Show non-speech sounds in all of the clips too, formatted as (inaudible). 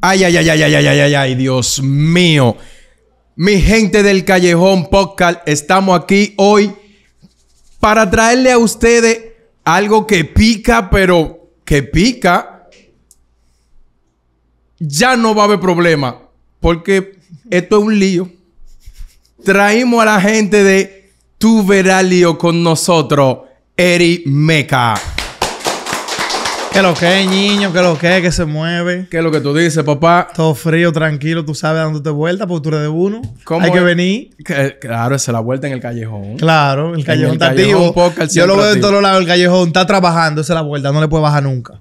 Ay, ay, ay, ay, ay, ay, ay, ay, ay, Dios mío. Mi gente del Callejón Podcast, estamos aquí hoy para traerle a ustedes algo que pica, pero que pica. Ya no va a haber problema, porque esto es un lío. Traímos a la gente de Tu Verá Lío con nosotros, Eri Meca. Que lo que es, niño, que lo que es, que se mueve. ¿Qué es lo que tú dices, papá? Todo frío, tranquilo, tú sabes dónde te vuelta porque tú eres de uno. ¿Cómo Hay que venir. claro, esa es la vuelta en el callejón. Claro, el callejón está activo. Yo lo veo de todos lados, el callejón está trabajando, esa es la vuelta, no le puede bajar nunca.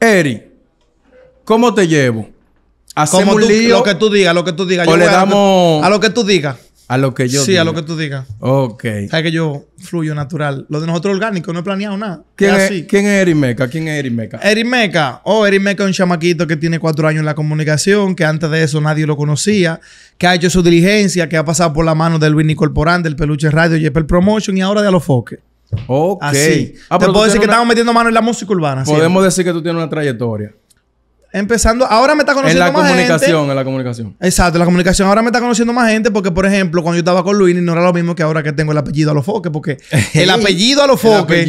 Eri, ¿cómo te llevo? Hacemos un lío. Lo que tú digas, lo que tú digas. yo le damos. A lo que tú digas. A lo que yo Sí, a lo que tú digas. Ok. Sabes que yo fluyo natural. Lo de nosotros orgánico, no he planeado nada. ¿Quién es, así. ¿quién es Erimeca? ¿Quién es Erimeca? Erimeca. Oh, Erimeca es un chamaquito que tiene cuatro años en la comunicación, que antes de eso nadie lo conocía, que ha hecho su diligencia, que ha pasado por la mano de Luis Nicolporán, del Peluche Radio, Jepel Promotion y ahora de Alofoque. Ok. Así. Ah, Te puedo decir que estamos metiendo mano en la música urbana. Podemos decir que tú tienes una trayectoria empezando. Ahora me está conociendo más gente. En la comunicación, en la comunicación. Exacto, en la comunicación. Ahora me está conociendo más gente porque, por ejemplo, cuando yo estaba con Luini no era lo mismo que ahora que tengo el apellido a los foques. Porque (laughs) el apellido a los foques.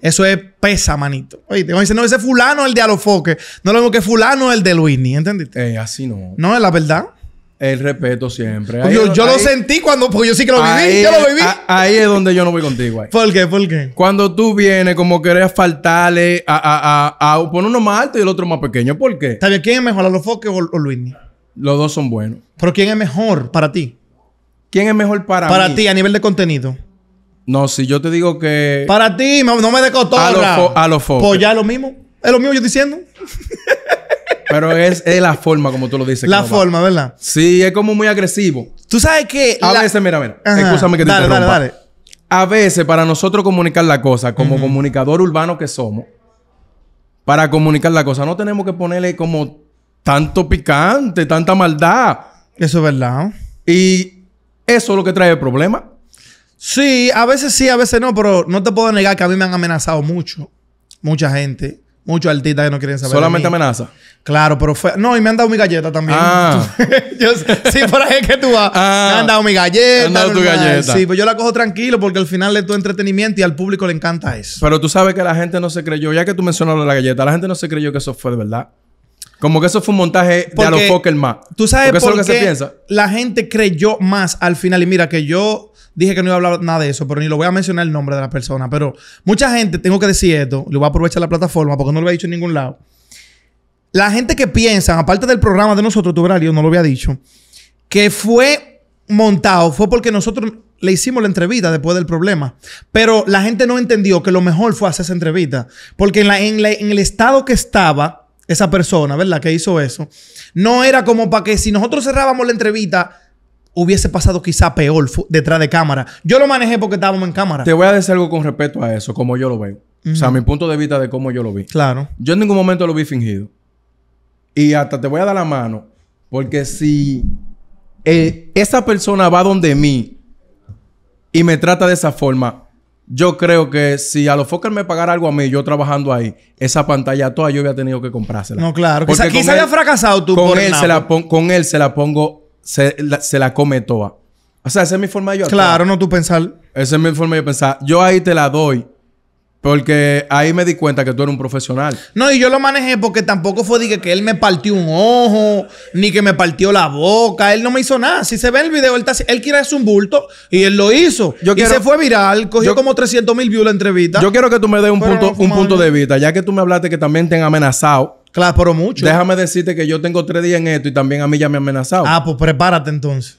Eso es pesa, manito. Oye, dicen, no, ese fulano es el de a los foques. No lo mismo que fulano es el de Luini, ¿entendiste? Eh, así no. No, es la verdad. El respeto siempre. Pues yo, lo sentí cuando, porque yo sí que lo viví, ahí, lo viví. ahí es donde yo no voy contigo. Ahí. ¿Por qué? ¿Por qué? Cuando tú vienes como querés faltarle a, a, a, poner uno más alto y el otro más pequeño, ¿por qué? ¿Sabes quién es mejor, Alofoque o, o Luis? Los dos son buenos. Pero ¿quién es mejor para ti? ¿Quién es mejor para, para mí? Para ti, a nivel de contenido. No, si yo te digo que. Para ti, no me de A los Pues ya es lo mismo. Es lo mismo yo diciendo. (laughs) Pero es, la forma, como tú lo dices. La forma, ¿verdad? Sí, es como muy agresivo. Tú sabes que. A veces, mira, mira. Escúchame que te interrumpa. Dale, dale. A veces, para nosotros comunicar la cosa, como comunicador urbano que somos, para comunicar la cosa, no tenemos que ponerle como tanto picante, tanta maldad. Eso es verdad. Y eso es lo que trae el problema. Sí, a veces sí, a veces no, pero no te puedo negar que a mí me han amenazado mucho, mucha gente. Muchos artistas que no quieren saber. Solamente amenaza. Claro, pero fue. No, y me han dado mi galleta también. Ah. (laughs) yo, sí, por ahí es que tú vas. Ah. Me han dado mi galleta. Me han dado tu galleta. Sí, pues yo la cojo tranquilo porque al final es tu entretenimiento y al público le encanta eso. Pero tú sabes que la gente no se creyó, ya que tú mencionas la galleta, la gente no se creyó que eso fue de verdad. Como que eso fue un montaje de a los Fokker más. Tú sabes porque por eso lo que se piensa. La gente creyó más al final. Y mira que yo dije que no iba a hablar nada de eso, pero ni lo voy a mencionar el nombre de la persona. Pero mucha gente, tengo que decir esto, le voy a aprovechar la plataforma porque no lo había dicho en ningún lado. La gente que piensa, aparte del programa de nosotros, tu yo no lo había dicho, que fue montado, fue porque nosotros le hicimos la entrevista después del problema. Pero la gente no entendió que lo mejor fue hacer esa entrevista. Porque en, en el estado que estaba esa persona, ¿verdad? Que hizo eso. No era como para que si nosotros cerrábamos la entrevista, hubiese pasado quizá peor detrás de cámara. Yo lo manejé porque estábamos en cámara. Te voy a decir algo con respecto a eso, como yo lo veo. O sea, mi punto de vista de cómo yo lo vi. Claro. Yo en ningún momento lo vi fingido. Y hasta te voy a dar la mano, porque si eh, esa persona va donde mí y me trata de esa forma, yo creo que si a los Fokker me pagara algo a mí, yo trabajando ahí, esa pantalla toda yo había tenido que comprársela. No, claro. O quizá, quizá haya fracasado tú con él, la Con él se la pongo se la, se la come toda. O sea, esa es mi forma de yo Claro, no tú pensar. Esa es mi forma de pensar. Yo ahí te la doy. Porque ahí me di cuenta que tú eres un profesional. No, y yo lo manejé porque tampoco fue que, él me partió un ojo, ni que me partió la boca. Él no me hizo nada. Si se ve el video, él, él quiere hacer un bulto y él lo hizo. y se fue viral, cogió como 300 mil views la entrevista. Yo quiero que tú me des un punto, un punto de vista, ya que tú me hablaste que también te han amenazado Claro, pero mucho. Déjame decirte que yo tengo tres días en esto y también a mí ya me amenazado. Ah, pues prepárate entonces.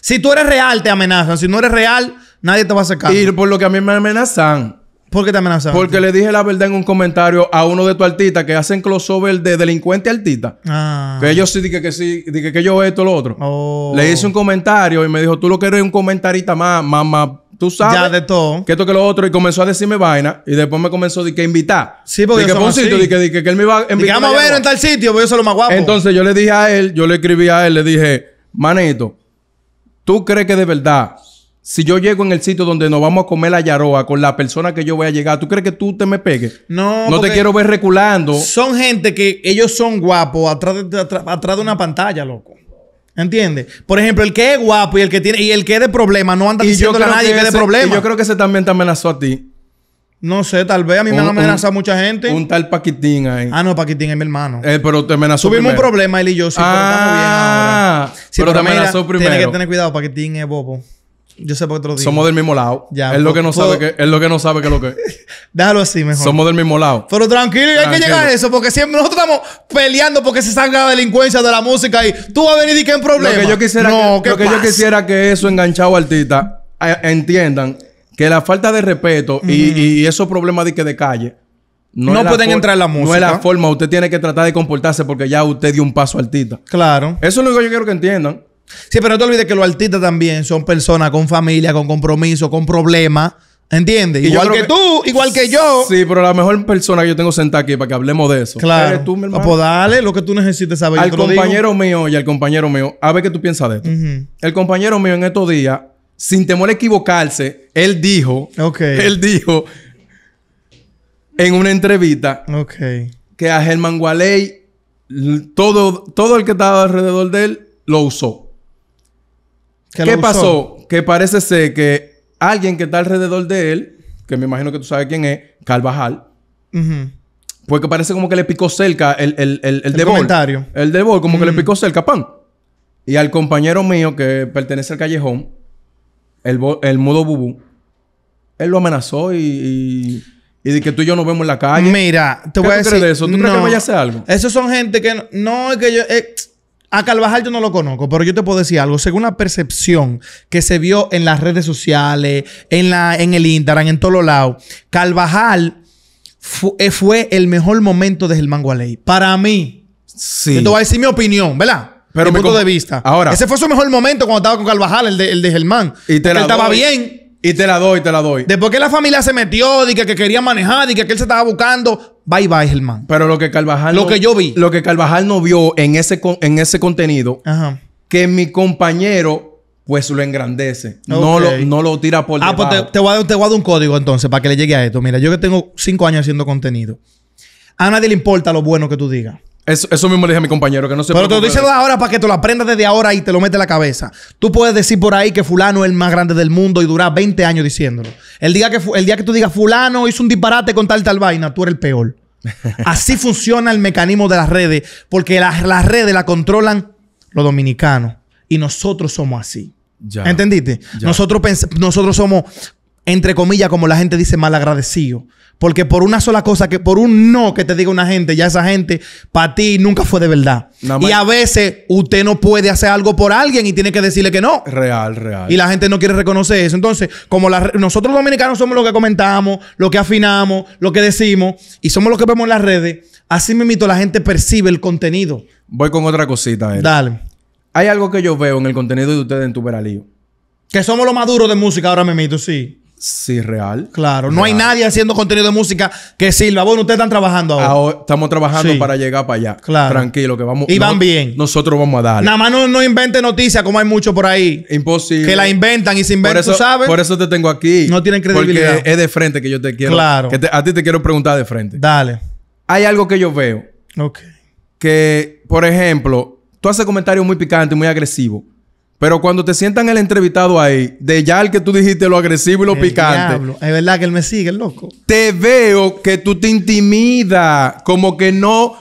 Si tú eres real, te amenazan. Si no eres real, nadie te va a sacar. Y por lo que a mí me amenazan. ¿Por qué te amenazan? Porque le dije la verdad en un comentario a uno de tus artistas que hacen crossover de delincuente artista. Ah. Que ellos sí, dije que sí, dije que yo esto, lo otro. Oh. Le hice un comentario y me dijo, tú lo que eres un comentarista más, más, más tú sabes. Que esto que lo otro. Y comenzó a decirme vaina. Y después me comenzó a que invitar. Sí, porque yo sitio, que, él me iba a invitar. vamos a ver en tal sitio, yo soy lo más guapo. Entonces yo le dije a él, yo le escribí a él, le dije, manito, ¿tú crees que de verdad, si yo llego en el sitio donde nos vamos a comer la yaroa con la persona que yo voy a llegar, ¿tú crees que tú te me pegues? No. No te quiero ver reculando. Son gente que ellos son guapos atrás de una pantalla, loco. ¿Entiendes? Por ejemplo, el que es guapo y el que tiene y el que es de problema no anda diciendo diciéndole a nadie que, es de problema. Y yo creo que ese también te amenazó a ti. No sé, tal vez a mí me han amenazado mucha gente. Un tal Paquitín ahí. Ah, no, Paquitín es mi hermano. Eh, pero te amenazó Tuvimos un problema él y yo, sí, ah, pero estamos bien ah, pero, te amenazó primero. Tienes que tener cuidado, Paquitín es bobo. Yo sé por qué te lo digo. Somos del mismo lado. es, pues, pues, lo que no sabe que, es lo que no sabe que lo que Déjalo así mejor. Somos del mismo lado. Pero tranquilo, hay que llegar a eso. Porque siempre nosotros estamos peleando porque se salga la delincuencia de la música y tú vas a venir y que en problema. Lo que yo quisiera, que, lo que yo quisiera que eso enganchado artista eh, entiendan que la falta de respeto y, y, esos problemas de que de calle no, pueden entrar en la música. No es la forma. Usted tiene que tratar de comportarse porque ya usted dio un paso artista. Claro. Eso es lo que yo quiero que entiendan. Sí, pero no te olvides que los artistas también son personas con familia, con compromiso, con problemas. ¿Entiendes? Igual que, tú, igual que yo. Sí, pero la mejor persona que yo tengo sentada aquí para que hablemos de eso. Claro. Tú, ah, pues dale lo que tú necesites saber. Al compañero mío y al compañero mío, a ver qué tú piensas de esto. El compañero mío en estos días, sin temor a equivocarse, él dijo. (laughs) Él dijo en una entrevista. Que a Germán Gualey, todo, todo el que estaba alrededor de él lo usó. ¿Qué pasó? Que parece ser que alguien que está alrededor de él, que me imagino que tú sabes quién es, Carvajal, pues que porque parece como que le picó cerca el, el, el, el, comentario. El de como que le picó cerca, pan. Y al compañero mío que pertenece al callejón, el, el mudo bubú, él lo amenazó y, y, de que tú y yo nos vemos en la calle. Mira, te voy a decir. Crees de eso? ¿Tú crees que vaya a hacer algo? Esos son gente que no, es que yo. Eh, a Carvajal yo no lo conozco, pero yo te puedo decir algo. Según la percepción que se vio en las redes sociales, en, la, en el Instagram, en todos los lados, Carvajal eh, fue el mejor momento de Germán Gualey. Para mí. Sí. te voy a decir mi opinión, ¿verdad? Pero mi punto de vista. Ahora. Ese fue su mejor momento cuando estaba con Carvajal, el de, el Germán. Y te la él estaba bien. Y te la doy, te la doy. por qué la familia se metió, de que, quería manejar, de que, que él se estaba buscando, Bye bye, Germán. Pero lo que Carvajal. Lo que yo vi. Lo que Carvajal no vio en ese, en ese contenido. Que mi compañero pues lo engrandece. No, lo, no lo tira por Ah, pues te, voy a, te, voy a, dar un código entonces para que le llegue a esto. Mira, yo que tengo cinco años haciendo contenido. A nadie le importa lo bueno que tú digas. Eso, mismo le dije a mi compañero, que no se Pero te ahora para que te lo aprendas desde ahora y te lo mete en la cabeza. Tú puedes decir por ahí que fulano es el más grande del mundo y durar 20 años diciéndolo. El día que, el día que tú digas fulano hizo un disparate con tal tal vaina, tú eres el peor. (laughs) Así funciona el mecanismo de las redes, porque las, redes la controlan los dominicanos y nosotros somos así. Ya, ¿Entendiste? Nosotros, nosotros somos entre comillas, como la gente dice, mal agradecido. Porque por una sola cosa, que por un no que te diga una gente, ya esa gente para ti nunca fue de verdad. y a veces usted no puede hacer algo por alguien y tiene que decirle que no. Real, real. Y la gente no quiere reconocer eso. Entonces, como nosotros los dominicanos somos los que comentamos, los que afinamos, lo que decimos y somos los que vemos en las redes, así mismo la gente percibe el contenido. Voy con otra cosita. Dale. Hay algo que yo veo en el contenido de ustedes en tu veralío. Que somos los más de música ahora mismo, sí. Sí, real. Claro, no hay nadie haciendo contenido de música que sirva. Bueno, ustedes están trabajando ahora. estamos trabajando para llegar para allá. Claro. Tranquilo, que vamos. Y van bien. Nosotros vamos a darle. Nada más no, invente noticias como hay mucho por ahí. Imposible. Que la inventan y se inventan, tú sabes. Por eso te tengo aquí. No tienen credibilidad. Porque es de frente que yo te quiero. Claro. a ti te quiero preguntar de frente. Dale. Hay algo que yo veo. Ok. Que, por ejemplo, tú haces comentarios muy picantes, muy agresivos. Pero cuando te sientan el entrevistado ahí, de ya el que tú dijiste lo agresivo y lo picante. Es verdad que él me sigue, el loco. Te veo que tú te intimidas, como que no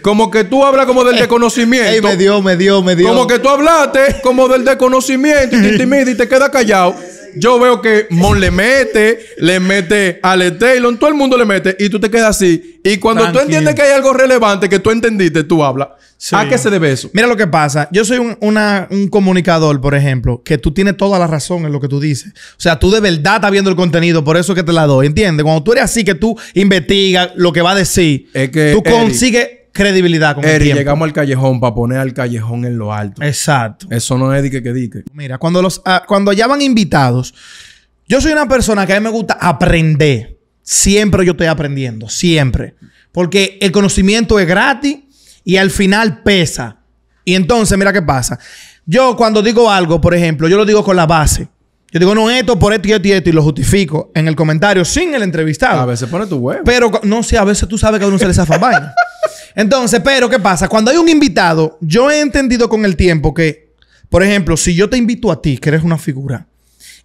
como que tú hablas como del desconocimiento. Ey, me dio, me dio, me dio. Como que tú hablaste como del desconocimiento y te intimidas y te quedas callado. Yo veo que Mon le mete, le mete a Le Taylor, todo el mundo le mete y tú te quedas así. Y cuando tú entiendes que hay algo relevante que tú entendiste, tú hablas. ¿A qué se debe eso? Mira lo que pasa. Yo soy un, comunicador, por ejemplo, que tú tienes toda la razón en lo que tú dices. O sea, tú de verdad estás viendo el contenido, por eso que te la doy, ¿entiendes? Cuando tú eres así, que tú investigas lo que va a decir, tú consigues credibilidad con el tiempo. llegamos al callejón para poner al callejón en lo alto. Exacto. Eso no es dique que dique. Mira, cuando, los, ah, cuando ya van invitados, yo soy una persona que a mí me gusta aprender. Siempre yo estoy aprendiendo, siempre. Porque el conocimiento es gratis y al final pesa. Y entonces, mira qué pasa. Yo cuando digo algo, por ejemplo, yo lo digo con la base. Yo digo, no, esto por esto y esto y esto, y lo justifico en el comentario sin el entrevistado. A veces pone tu huevo. Pero, no sé, a veces tú sabes que a uno se le zafa (laughs) vaina. Entonces, pero ¿qué pasa? Cuando hay un invitado, yo he entendido con el tiempo que, por ejemplo, si yo te invito a ti, que eres una figura,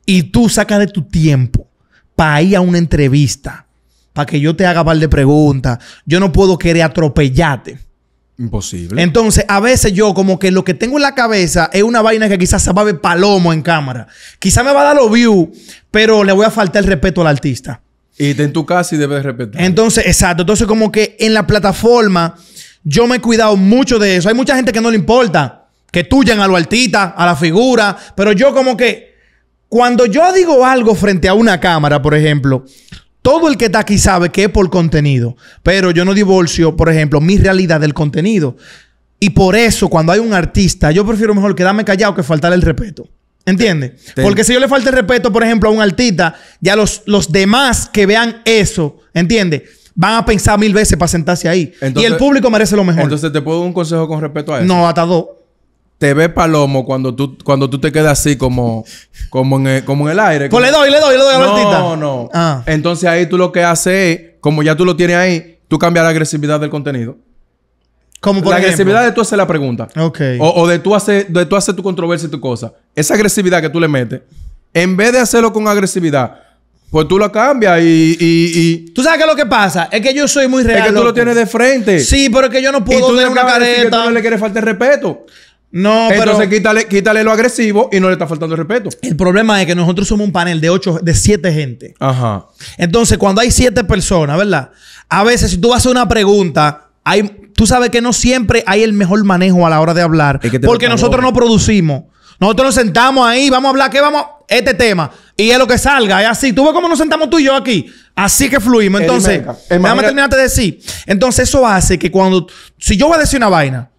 y tú sacas de tu tiempo para ir a una entrevista, para que yo te haga par de preguntas, yo no puedo querer atropellarte. Imposible. Entonces, a veces yo como que lo que tengo en la cabeza es una vaina que quizás se va a ver palomo en cámara. Quizás me va a dar lo view, pero le voy a faltar el respeto al artista. Y en tu casa y debes respetar. Entonces, exacto. Entonces, como que en la plataforma, yo me he cuidado mucho de eso. Hay mucha gente que no le importa que tuyan a lo altita, a la figura, pero yo como que cuando yo digo algo frente a una cámara, por ejemplo, todo el que está aquí sabe que es por contenido, pero yo no divorcio, por ejemplo, mi realidad del contenido. Y por eso, cuando hay un artista, yo prefiero mejor quedarme callado que faltar el respeto. ¿Entiendes? Porque si yo le falta el respeto, por ejemplo, a un artista, ya los, los demás que vean eso, ¿entiendes? Van a pensar mil veces para sentarse ahí. y el público merece lo mejor. Entonces, ¿te puedo dar un consejo con respecto a eso? No, hasta dos. Te ve palomo cuando tú, cuando tú te quedas así como, como, en, el, como en el aire. con Pues le doy, le doy, le doy a la artista. No, no. Ah. Entonces ahí tú lo que haces es, como ya tú lo tienes ahí, tú cambias la agresividad del contenido la agresividad de tú hacer la pregunta. O, de tú hacer, de tú tu controversia y tu cosa. Esa agresividad que tú le metes, en vez de hacerlo con agresividad, pues tú lo cambias y, ¿Tú sabes qué es lo que pasa? Es que yo soy muy real. Es que tú lo tienes de frente. Sí, pero es que yo no puedo y tú tener una careta. Que no le quieres faltar respeto. No, Entonces pero... quítale, quítale lo agresivo y no le está faltando el respeto. El problema es que nosotros somos un panel de ocho, de siete gente. Ajá. Entonces, cuando hay siete personas, ¿verdad? A veces, si tú vas a una pregunta, hay Tú sabes que no siempre hay el mejor manejo a la hora de hablar. porque nosotros no producimos. Nosotros nos sentamos ahí, vamos a hablar, ¿qué vamos? Este tema. Y es lo que salga. Es así. Tú ves cómo nos sentamos tú y yo aquí. Así que fluimos. Entonces, déjame terminarte de decir. Entonces, eso hace que cuando. Si yo voy a decir una vaina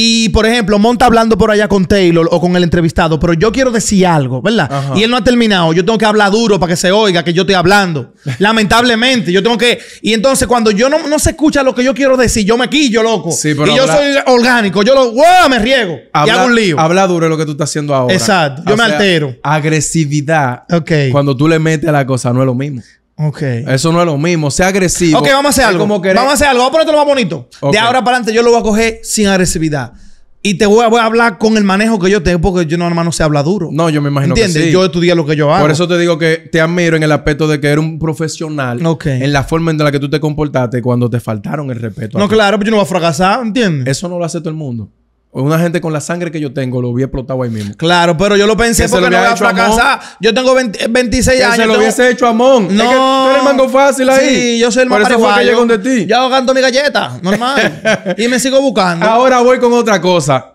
y, por ejemplo, Monta hablando por allá con Taylor o con el entrevistado, pero yo quiero decir algo, ¿verdad? Y él no ha terminado. Yo tengo que hablar duro para que se oiga que yo estoy hablando. (laughs) Lamentablemente, yo tengo que... Y entonces, cuando yo no, no se escucha lo que yo quiero decir, yo me quillo, loco. pero y yo soy orgánico. Yo lo... ¡Wow! Me riego. Habla, y hago un lío. Habla duro lo que tú estás haciendo ahora. Exacto. Yo me altero. Agresividad. Ok. Cuando tú le metes a la cosa, no es lo mismo. Ok. Eso no es lo mismo. Sea agresivo. Ok, vamos a hacer algo. Como Vamos a hacer algo. Vamos a lo más bonito. De ahora para adelante yo lo voy a coger sin agresividad. Y te voy a, hablar con el manejo que yo tengo, porque yo no, no sé habla duro. No, yo me imagino que sí. Yo estudié lo que yo hago. Por eso te digo que te admiro en el aspecto de que eres un profesional. Ok. En la forma en la que tú te comportaste cuando te faltaron el respeto. No, claro, pero yo no voy a fracasar, ¿entiendes? Eso no lo hace todo el mundo. Una gente con la sangre que yo tengo lo hubiera explotado ahí mismo. Claro, pero yo lo pensé porque no había a fracasar. Yo tengo 26 años. Eh, años. Se lo hubiese hecho a Mon. No. Es que mango fácil ahí. Sí, yo soy el mango Por eso fue que llego de ti. Yo ahogando mi galleta, normal. (laughs) y me sigo buscando. Ahora voy con otra cosa.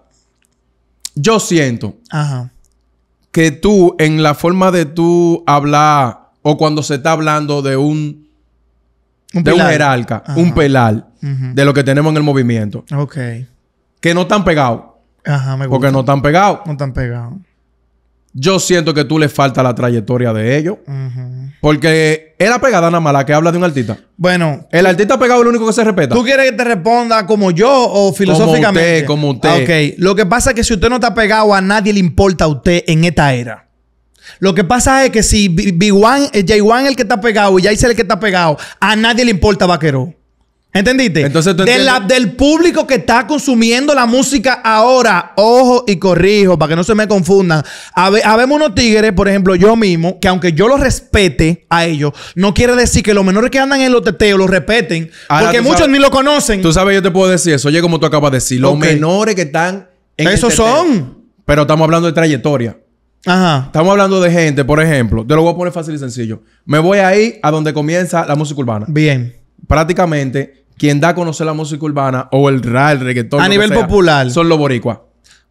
Yo siento Ajá. que tú, en la forma de tú hablar o cuando se está hablando de un, de un jerarca, un pelar, de lo que tenemos en el movimiento. Ok que no están pegados. Ajá, me gusta. Porque no están pegados. No están pegados. Yo siento que tú le falta la trayectoria de ellos. Porque es Porque era pegada nada mala, que habla de un artista. Bueno. El artista pegado es el único que se respeta. ¿Tú quieres que te responda como yo o filosóficamente? Como usted, como ah, usted. ok. Lo que pasa es que si usted no está pegado, a nadie le importa a usted en esta era. Lo que pasa es que si B1, eh, j el que está pegado y Jayce el que está pegado, a nadie le importa vaquero. ¿Entendiste? Entonces, ¿tú del público que está consumiendo la música ahora, ojo y corrijo, para que no se me confundan. habemos unos tigres, por ejemplo, yo mismo, que aunque yo los respete a ellos, no quiere decir que los menores que andan en los teteos los respeten, porque muchos ni lo conocen. Tú sabes, yo te puedo decir eso, oye, como tú acabas de decir, los menores que están en Esos son. Pero estamos hablando de trayectoria. Ajá. Estamos hablando de gente, por ejemplo, te lo voy a poner fácil y sencillo. Me voy ahí a donde comienza la música urbana. Bien. Prácticamente quien da a conocer la música urbana o el rap, el reggaetón. A nivel popular. Son los boricuas.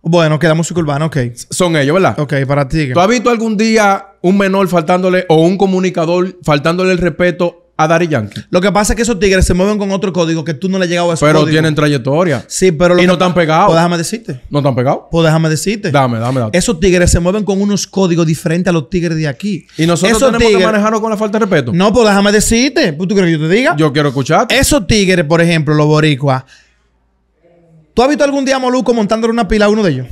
Bueno, que la música urbana, ok. Son ellos, ¿verdad? Ok, para ti. ¿Tú has visto algún día un menor faltándole o un comunicador faltándole el respeto a y Yankee. Lo que pasa es que esos tigres se mueven con otro código que tú no le has llegado a esos Pero tienen trayectoria. Sí, pero... y no están pegados. Pues déjame decirte. No están pegados. Pues déjame decirte. Dame, dame, Esos tigres se mueven con unos códigos diferentes a los tigres de aquí. Y nosotros tenemos que manejarnos con la falta de respeto. No, pues déjame decirte. Pues, ¿Tú crees que yo te diga? Yo quiero escucharte. Esos tigres, por ejemplo, los boricuas. ¿Tú has visto algún día a montándole una pila a uno de ellos?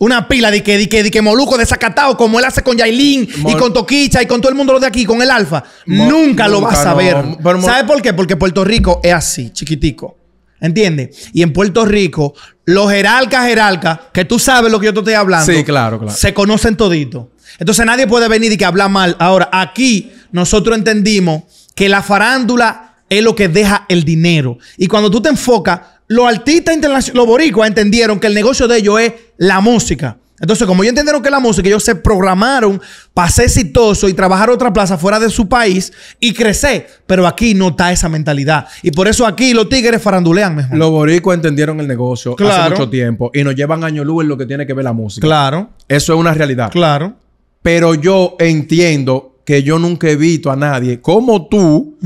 Una pila de que, de que, que Moluco desacatado, como él hace con Yailin y con Toquicha y con todo el mundo de aquí, con el Alfa. nunca, lo vas a saber. ¿Sabes por qué? Porque Puerto Rico es así, chiquitico. ¿Entiendes? Y en Puerto Rico, los jerarcas, jerarcas, que tú sabes lo que yo te estoy hablando. claro, Se conocen todito. Entonces nadie puede venir y que habla mal. Ahora, aquí nosotros entendimos que la farándula es lo que deja el dinero. Y cuando tú te enfocas, los artistas internacionales, los boricuas entendieron que el negocio de ellos es la música. Entonces, como yo entendieron que la música, ellos se programaron para ser exitoso y trabajar otra plaza fuera de su país y crecer. Pero aquí no está esa mentalidad. Y por eso aquí los tigres farandulean mejor. Los boricuas entendieron el negocio hace mucho tiempo y nos llevan año luz en lo que tiene que ver la música. Claro. Eso es una realidad. Claro. Pero yo entiendo que yo nunca he visto a nadie como tú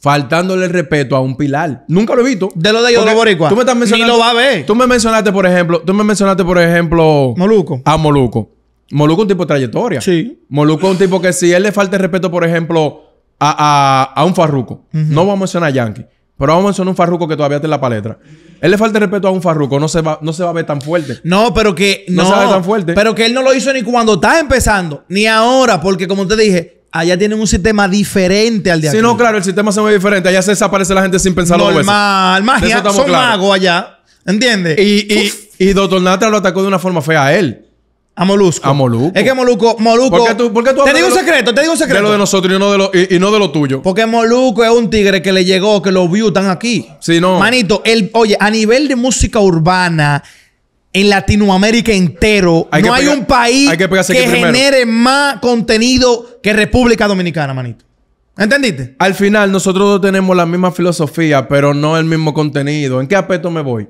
faltándole el respeto a un pilar. Nunca lo he visto. De lo de ellos, Boricua. Tú me estás mencionando. lo va a ver. Tú me mencionaste, por ejemplo, tú me mencionaste, por ejemplo. Moluco. A Moluco. Moluco es un tipo de trayectoria. Sí. Moluco es un tipo que si él le falta el respeto, por ejemplo, a, un farruco. No vamos a mencionar a Yankee. Pero vamos a mencionar un farruco que todavía tiene la palestra. Él le falta respeto a un farruco, no se va, no se va a ver tan fuerte. No, pero que no, se va a ver tan fuerte. Pero que él no lo hizo ni cuando estás empezando, ni ahora, porque como te dije, Allá tienen un sistema diferente al de aquí. Sí, no, claro, el sistema se ve diferente. Allá se desaparece la gente sin pensarlo Normal, magia. Son magos allá. ¿Entiendes? Y, y, Doctor Natra lo atacó de una forma fea a él. A Molusco. A Molusco. Es que Molusco... Moluco. ¿Por tú, te digo un secreto, te digo un secreto. De lo de nosotros y no de lo, tuyo. Porque Moluco es un tigre que le llegó, que lo vio están aquí. Sí, no. Manito, el, oye, a nivel de música urbana en Latinoamérica entero no hay un país que, genere más contenido que República Dominicana, manito. ¿Entendiste? Al final, nosotros tenemos la misma filosofía, pero no el mismo contenido. ¿En qué aspecto me voy?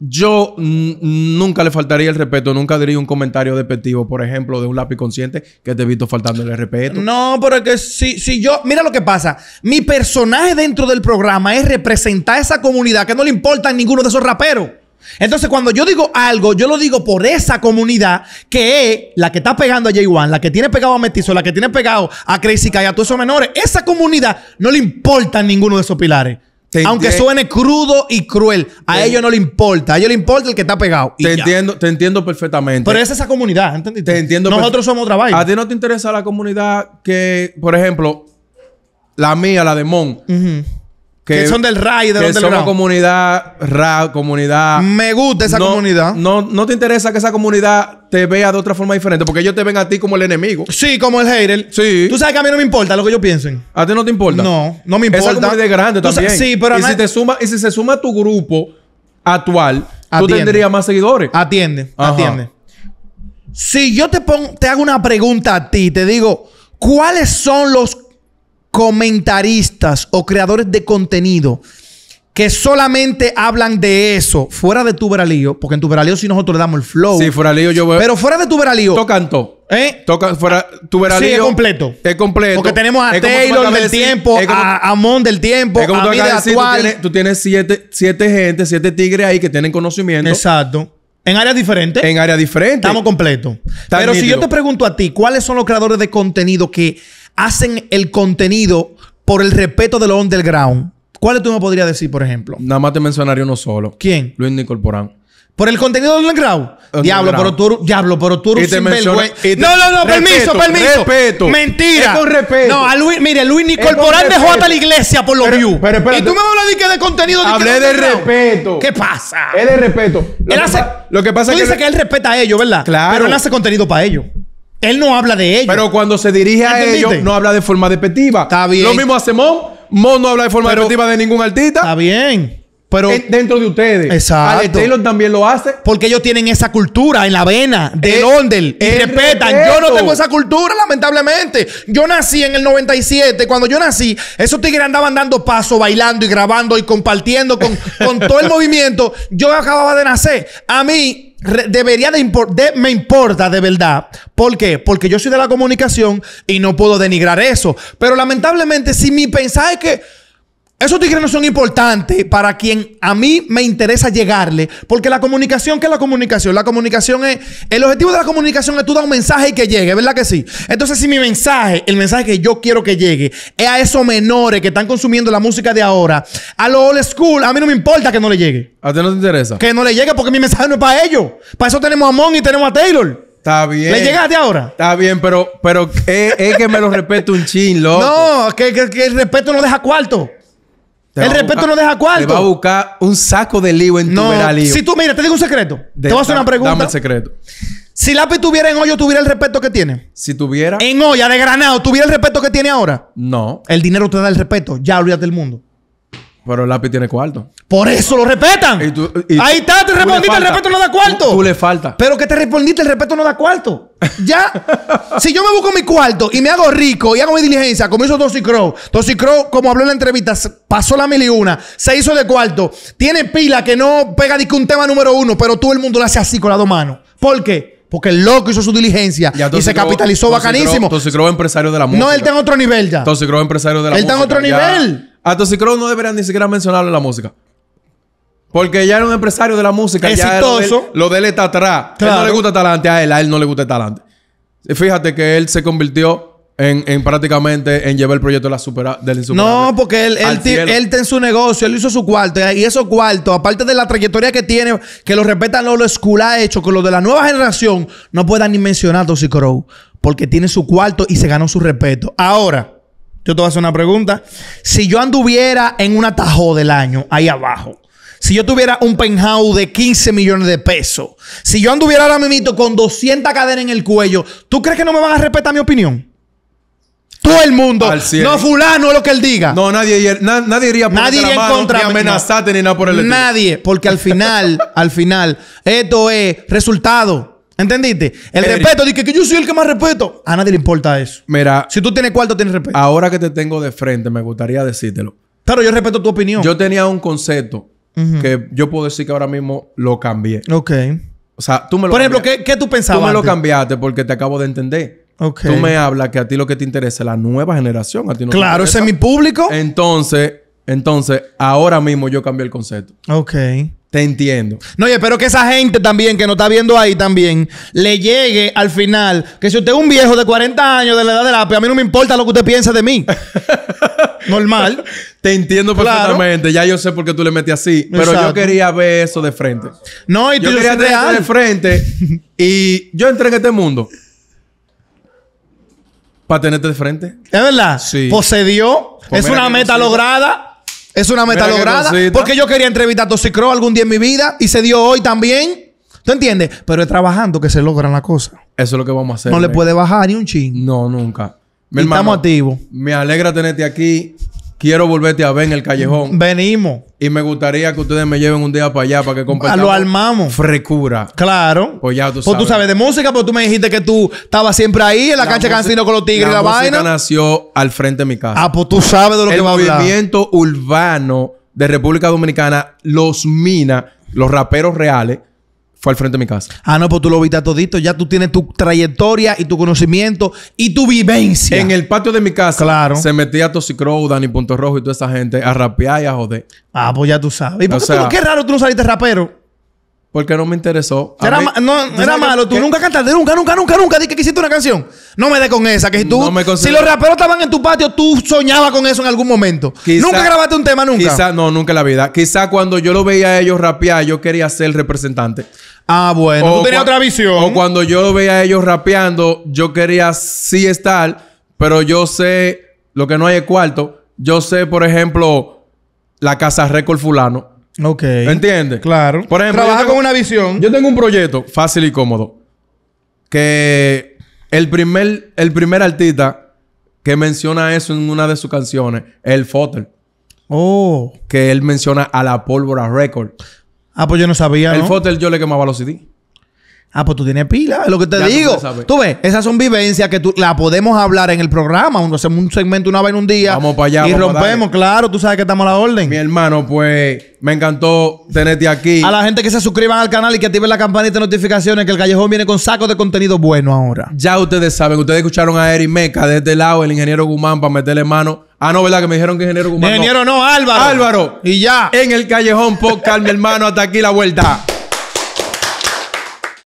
Yo nunca le faltaría el respeto, nunca diría un comentario despectivo, por ejemplo, de un lápiz consciente que te he visto faltando el respeto. No, pero es que si yo, mira lo que pasa, mi personaje dentro del programa es representar a esa comunidad que no le importa a ninguno de esos raperos. Entonces, cuando yo digo algo, yo lo digo por esa comunidad que es la que está pegando a Jay Wan la que tiene pegado a Mestizo, la que tiene pegado a Crazy Kai, a todos esos menores. Esa comunidad no le importa ninguno de esos pilares. Aunque suene crudo y cruel, a ellos no le importa. A ellos le importa el que está pegado. Te entiendo, te entiendo perfectamente. Pero es esa comunidad, ¿entendiste? Te entiendo. Nosotros somos otra vaina. A ti no te interesa la comunidad que, por ejemplo, la mía, la de Mon. Que, son del RAI de del somos comunidad RA, comunidad. Me gusta esa comunidad. No, no te interesa que esa comunidad te vea de otra forma diferente, porque ellos te ven a ti como el enemigo. Sí, como el hater. Sí. Tú sabes que a mí no me importa lo que ellos piensen. ¿A ti no te importa? No, no me importa. Esa comunidad es grande también. sí, pero y si te suma Y si se suma tu grupo actual, tú tendrías más seguidores. Atiende, atiende. Si yo te, pongo, te hago una pregunta a ti, te digo, ¿cuáles son los comentaristas o creadores de contenido que solamente hablan de eso fuera de tu veralío, porque en tu veralío si nosotros le damos el flow. Sí, fuera lío yo veo. Pero fuera de tu veralío. Tocan todo. ¿Eh? Toca fuera tu veralío. Sí, es completo. Es completo. Porque tenemos a Taylor del tiempo, a Amon del tiempo, a tú Tú tienes, siete, gente, siete tigres ahí que tienen conocimiento. Exacto. En áreas diferentes. En áreas diferentes. Estamos completos. Pero si yo te pregunto a ti, ¿cuáles son los creadores de contenido que hacen el contenido por el respeto de los underground. ¿cuál tú me podrías decir, por ejemplo? Nada más te mencionaría uno solo. ¿Quién? Luis Nicolporán. Por el contenido de underground. Diablo, pero tú, diablo, pero tú No, no, no, permiso, permiso. Respeto. Mentira. Es con respeto. No, a Luis, mire, Luis Nicolporán dejó hasta la iglesia por los views. Pero, y tú me hablas de que de contenido de Hablé de respeto. ¿Qué pasa? Es de respeto. Lo, que, pasa es que él respeta a ellos, ¿verdad? Claro. Pero él hace contenido para ellos. Él no habla de ellos. Pero cuando se dirige a ellos, no habla de forma despectiva. Está bien. Lo mismo hace Mon. Mon no habla de forma pero, de ningún artista. Está bien. Pero, dentro de ustedes. Exacto. Taylor también lo hace. Porque ellos tienen esa cultura en la vena de eh, Londres. Y respetan. Yo no tengo esa cultura, lamentablemente. Yo nací en el 97. Cuando yo nací, esos tigres andaban dando paso, bailando y grabando y compartiendo con, (laughs) con todo el movimiento. Yo acababa de nacer. A mí, debería de, me importa de verdad. ¿Por qué? Porque yo soy de la comunicación y no puedo denigrar eso. Pero lamentablemente, si mi pensar es que esos tigres no son importantes para quien a mí me interesa llegarle, porque la comunicación, ¿qué es la comunicación? La comunicación es, el objetivo de la comunicación es tú dar un mensaje y que llegue, ¿verdad que sí? Entonces, si mi mensaje, el mensaje que yo quiero que llegue, es a esos menores que están consumiendo la música de ahora, a los old school, a mí no me importa que no le llegue. ¿A ti no te interesa? Que no le llegue porque mi mensaje no es para ellos. Para eso tenemos a Mon y tenemos a Taylor. Está bien. ¿Le llegaste ahora? Está bien, pero, pero es, que me lo respeto un chin, loco. No, que, que el respeto no deja cuarto el respeto no deja cuarto. Te va a buscar un saco de lío en no, tu Si tú, mira, te digo un secreto. te voy a hacer una pregunta. Dame el secreto. Si Lápiz tuviera en hoyo, ¿tuviera el respeto que tiene? Si tuviera. En olla de granado, ¿tuviera el respeto que tiene ahora? No. El dinero te da el respeto. Ya olvídate del mundo. Pero el lápiz tiene cuarto. Por eso lo respetan. Ahí está, te respondiste, el respeto no da cuarto. Tú- le falta. Pero que te respondiste, el respeto no da cuarto. Ya, si yo me busco mi cuarto y me hago rico y hago mi diligencia, como hizo Tosi Crow. Tosi como habló en la entrevista, pasó la mil y una, se hizo de cuarto. Tiene pila que no pega ni que un tema número uno, pero todo el mundo lo hace así con la dos manos. ¿Por qué? Porque el loco hizo su diligencia y se capitalizó bacanísimo. Tosi empresario de la música. No, él está en otro nivel ya. Tosi empresario de la Él está en otro nivel. A Crow no deberían ni siquiera mencionarlo en la música. Porque ya era un empresario de la música. Exitoso. lo de él está atrás. Él no le gusta talante a él. A él no le gusta talante. Fíjate que él se convirtió en, prácticamente en llevar el proyecto de la supera, del insuperable. No, porque él, él, en su negocio. Él hizo su cuarto. Y esos cuartos, aparte de la trayectoria que tiene, que lo respetan los lo ha hecho, que los de la nueva generación no puedan ni mencionar a Toxic Crow. Porque tiene su cuarto y se ganó su respeto. Ahora... Yo te voy a hacer una pregunta. Si yo anduviera en un atajo del año, ahí abajo, si yo tuviera un penthouse de 15 millones de pesos, si yo anduviera ahora mismo con 200 cadenas en el cuello, ¿tú crees que no me van a respetar mi opinión? Todo el mundo. No fulano lo que él diga. No, nadie, nadie iría, nadie contra, ni amenazarte ni nada por el estilo. Nadie, porque al final, (laughs) al final, esto es resultado. ¿Entendiste? El respeto, dije que yo soy el que más respeto. A nadie le importa eso. Mira. Si tú tienes cuarto, tienes respeto. Ahora que te tengo de frente, me gustaría decírtelo. Claro, yo respeto tu opinión. Yo tenía un concepto que yo puedo decir que ahora mismo lo cambié. Ok. O sea, tú me lo Por ejemplo, ¿qué, tú pensabas? Tú me lo cambiaste porque te acabo de entender. Ok. Tú me hablas que a ti lo que te interesa es la nueva generación. claro, ese es mi público. Entonces, entonces, ahora mismo yo cambié el concepto. Ok. Te entiendo. No, y espero que esa gente también que nos está viendo ahí también le llegue al final que si usted es un viejo de 40 años de la edad de la a mí no me importa lo que usted piense de mí. (laughs) Normal. Te entiendo perfectamente. Ya yo sé por qué tú le metes así. Pero yo quería ver eso de frente. No, y tú yo quería de frente. (laughs) Y yo entré en este mundo para tenerte de frente. ¿Es verdad? Sí. Posedió. Pues es una meta lograda. Es una meta lograda. Porque yo quería entrevistar a Tosicro algún día en mi vida y se dio hoy también. ¿Tú entiendes? Pero es trabajando que se logran las cosas. Eso es lo que vamos a hacer. No le puede bajar ni un ching. No, nunca. Mi estamos activos. Me alegra tenerte aquí. Quiero volverte a ver en el callejón. Venimos. Y me gustaría que ustedes me lleven un día para allá para que compartamos. Lo armamos. Frecura. Claro. Pues ya tú pues sabes. de música, pero pues tú me dijiste que tú estabas siempre ahí en la, cancha cancino con los tigres la y la vaina. La nació al frente de mi casa. Ah, pues tú sabes de lo que va a hablar. El movimiento urbano de República Dominicana los mina, los raperos reales fue al frente de mi casa. Ah, no, pues tú lo viste todito. Ya tú tienes tu trayectoria y tu conocimiento y tu vivencia. En el patio de mi casa claro. se metía Tosicrow, Dani Punto Rojo y toda esa gente a rapear y a joder. Ah, pues ya tú sabes. ¿Y por qué, raro tú no saliste rapero? Porque no me interesó. Era, no, era malo. tú nunca cantaste, nunca, nunca, nunca, nunca. Dije que quisiste una canción. No me dé con esa. Que si tú. si los raperos estaban en tu patio, tú soñabas con eso en algún momento. nunca grabaste un tema, nunca. Quizá, no, nunca en la vida. Quizá cuando yo lo veía a ellos rapear, yo quería ser representante. Ah, bueno. Tú tenías otra visión. cuando yo veía a ellos rapeando, yo quería sí estar, pero yo sé lo que no hay es cuarto. Yo sé, por ejemplo, la casa récord fulano. Ok. ¿Entiendes? Claro. Por ejemplo, Trabaja con una visión. Yo tengo un proyecto fácil y cómodo. Que el primer, el primer artista que menciona eso en una de sus canciones es el Fotel. oh. Que él menciona a la pólvora record. Ah, pues yo no sabía. El Fotel yo le quemaba los CD. Ah, pues tú tienes pila, es lo que te digo. tú ves, esas son vivencias que tú la podemos hablar en el programa. Uno hacemos un segmento una vez en un día. Vamos para allá. Y rompemos, claro, tú sabes que estamos a la orden. Mi hermano, pues me encantó tenerte aquí. A la gente que se suscriban al canal y que activen la campanita de notificaciones, que el callejón viene con sacos de contenido bueno ahora. Ya ustedes saben, ustedes escucharon a Eric Meca desde este lado, el ingeniero Guzmán, para meterle mano. Ah, no, ¿verdad? Que me dijeron que ingeniero Guzmán. Ingeniero no, no Álvaro. Álvaro. Y ya. En el callejón podcast, mi hermano, hasta aquí la vuelta.